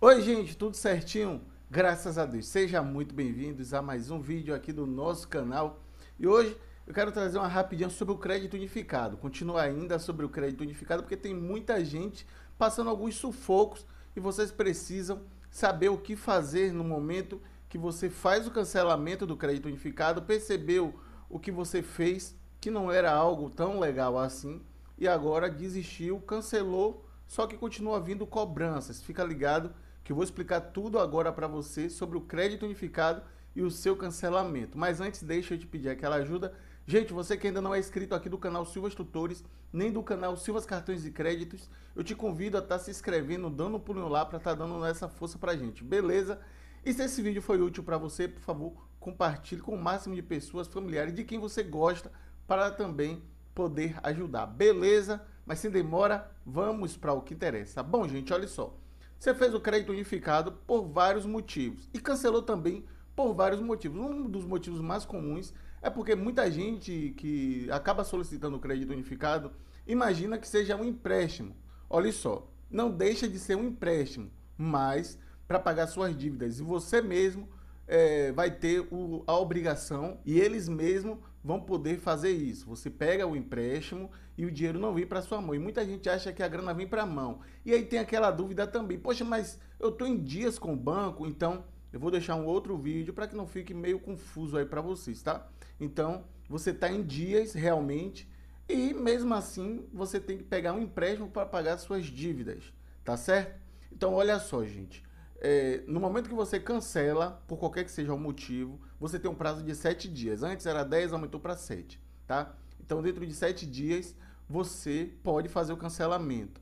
Oi, gente, tudo certinho? Graças a Deus. Sejam muito bem-vindos a mais um vídeo aqui do nosso canal. E hoje eu quero trazer uma rapidinha sobre o crédito unificado. Continua ainda sobre o crédito unificado, porque tem muita gente passando alguns sufocos e vocês precisam saber o que fazer no momento que você faz o cancelamento do crédito unificado, percebeu o que você fez, que não era algo tão legal assim, e agora desistiu, cancelou, só que continua vindo cobranças. Fica ligado que eu vou explicar tudo agora para você sobre o crédito unificado e o seu cancelamento. Mas antes, deixa eu te pedir aquela ajuda. Gente, você que ainda não é inscrito aqui do canal Silvas Tutores, nem do canal Silvas Cartões e Créditos, eu te convido a estar tá se inscrevendo, dando um pulinho lá para estar tá dando essa força para gente, beleza? E se esse vídeo foi útil para você, por favor, compartilhe com o máximo de pessoas, familiares, de quem você gosta, para também poder ajudar, beleza? Mas sem demora, vamos para o que interessa. Tá bom, gente, olha só. Você fez o crédito unificado por vários motivos e cancelou também por vários motivos. Um dos motivos mais comuns é porque muita gente que acaba solicitando o crédito unificado imagina que seja um empréstimo. Olha só, não deixa de ser um empréstimo, mas para pagar suas dívidas e você mesmo é, vai ter o, a obrigação e eles mesmos vão poder fazer isso. Você pega o empréstimo e o dinheiro não vem para sua mão. E muita gente acha que a grana vem para a mão. E aí tem aquela dúvida também. Poxa, mas eu estou em dias com o banco, então eu vou deixar um outro vídeo para que não fique meio confuso aí para vocês, tá? Então, você está em dias realmente e mesmo assim você tem que pegar um empréstimo para pagar suas dívidas, tá certo? Então, olha só, gente é, no momento que você cancela, por qualquer que seja o motivo, você tem um prazo de 7 dias. Antes era 10, aumentou para 7, tá? Então, dentro de 7 dias, você pode fazer o cancelamento.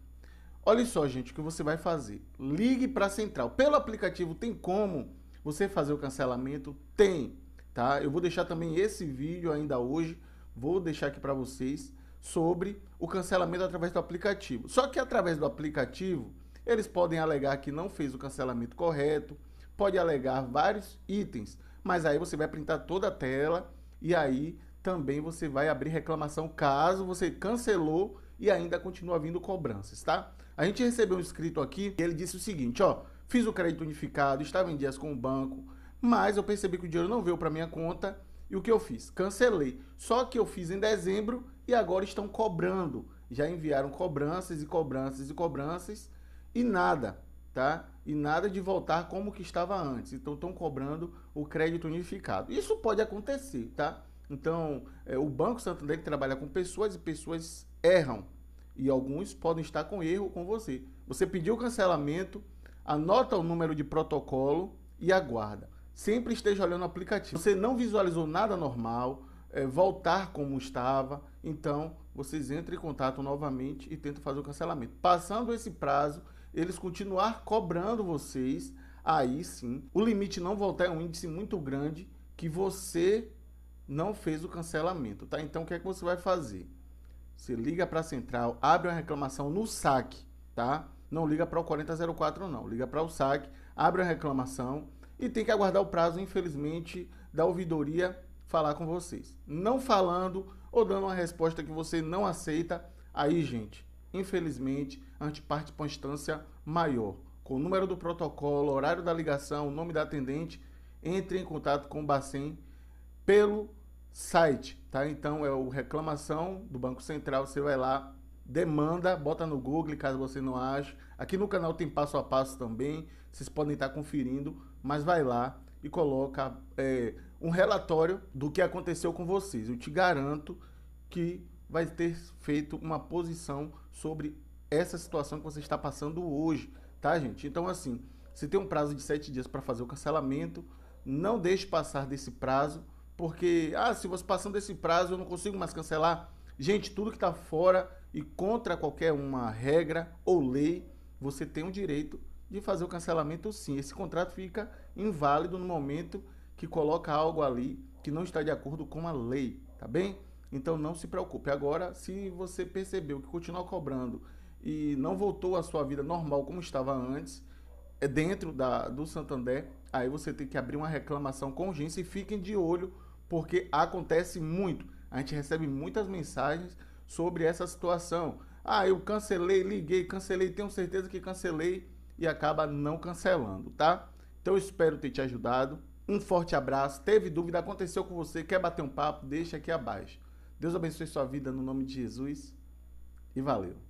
Olha só, gente, o que você vai fazer. Ligue para a central. Pelo aplicativo tem como você fazer o cancelamento? Tem, tá? Eu vou deixar também esse vídeo ainda hoje, vou deixar aqui para vocês sobre o cancelamento através do aplicativo. Só que através do aplicativo, eles podem alegar que não fez o cancelamento correto, pode alegar vários itens, mas aí você vai printar toda a tela e aí também você vai abrir reclamação caso você cancelou e ainda continua vindo cobranças, tá? A gente recebeu um inscrito aqui e ele disse o seguinte, ó, fiz o crédito unificado, estava em dias com o banco, mas eu percebi que o dinheiro não veio para minha conta e o que eu fiz? Cancelei. Só que eu fiz em dezembro e agora estão cobrando. Já enviaram cobranças e cobranças e cobranças e nada, tá? E nada de voltar como que estava antes. Então estão cobrando o crédito unificado. Isso pode acontecer, tá? Então, é, o Banco Santander que trabalha com pessoas e pessoas erram. E alguns podem estar com erro com você. Você pediu o cancelamento, anota o número de protocolo e aguarda. Sempre esteja olhando o aplicativo. Você não visualizou nada normal, é, voltar como estava, então vocês entram em contato novamente e tentam fazer o cancelamento. Passando esse prazo, eles continuar cobrando vocês, aí sim, o limite não voltar é um índice muito grande que você não fez o cancelamento, tá? Então o que é que você vai fazer? Você liga para a central, abre uma reclamação no saque, tá? Não liga para o 4004 não, liga para o saque, abre a reclamação e tem que aguardar o prazo, infelizmente, da ouvidoria falar com vocês. Não falando ou dando uma resposta que você não aceita, aí, gente, Infelizmente, a gente parte para uma instância maior. Com o número do protocolo, horário da ligação, o nome da atendente, entre em contato com o Bacen pelo site, tá? Então é o reclamação do Banco Central, você vai lá, demanda, bota no Google caso você não ache. Aqui no canal tem passo a passo também, vocês podem estar tá conferindo, mas vai lá e coloca é, um relatório do que aconteceu com vocês. Eu te garanto que vai ter feito uma posição sobre essa situação que você está passando hoje, tá, gente? Então, assim, se tem um prazo de sete dias para fazer o cancelamento, não deixe passar desse prazo, porque, ah, se você passando desse prazo, eu não consigo mais cancelar. Gente, tudo que está fora e contra qualquer uma regra ou lei, você tem o direito de fazer o cancelamento sim. Esse contrato fica inválido no momento que coloca algo ali que não está de acordo com a lei, tá bem? Então não se preocupe. Agora, se você percebeu que continuou cobrando e não voltou à sua vida normal como estava antes, é dentro da, do Santander, aí você tem que abrir uma reclamação com urgência e fiquem de olho, porque acontece muito. A gente recebe muitas mensagens sobre essa situação. Ah, eu cancelei, liguei, cancelei, tenho certeza que cancelei e acaba não cancelando, tá? Então espero ter te ajudado. Um forte abraço. Teve dúvida, aconteceu com você, quer bater um papo? Deixa aqui abaixo. Deus abençoe sua vida no nome de Jesus e valeu!